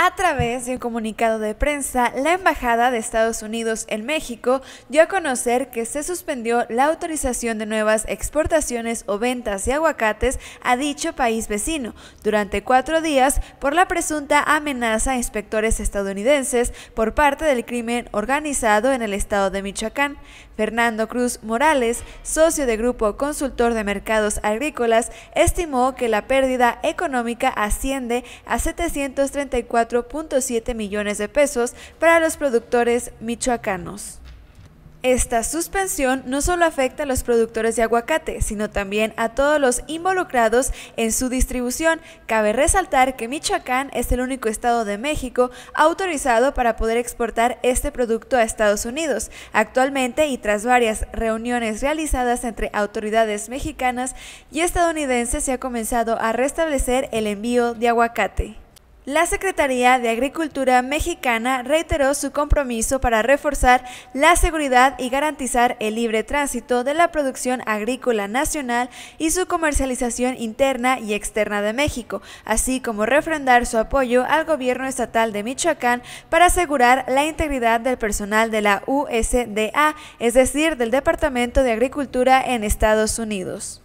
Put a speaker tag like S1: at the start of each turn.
S1: A través de un comunicado de prensa, la Embajada de Estados Unidos en México dio a conocer que se suspendió la autorización de nuevas exportaciones o ventas de aguacates a dicho país vecino durante cuatro días por la presunta amenaza a inspectores estadounidenses por parte del crimen organizado en el estado de Michoacán. Fernando Cruz Morales, socio de Grupo Consultor de Mercados Agrícolas, estimó que la pérdida económica asciende a 734 4.7 millones de pesos para los productores michoacanos. Esta suspensión no solo afecta a los productores de aguacate, sino también a todos los involucrados en su distribución. Cabe resaltar que Michoacán es el único estado de México autorizado para poder exportar este producto a Estados Unidos. Actualmente, y tras varias reuniones realizadas entre autoridades mexicanas y estadounidenses, se ha comenzado a restablecer el envío de aguacate. La Secretaría de Agricultura mexicana reiteró su compromiso para reforzar la seguridad y garantizar el libre tránsito de la producción agrícola nacional y su comercialización interna y externa de México, así como refrendar su apoyo al gobierno estatal de Michoacán para asegurar la integridad del personal de la USDA, es decir, del Departamento de Agricultura en Estados Unidos.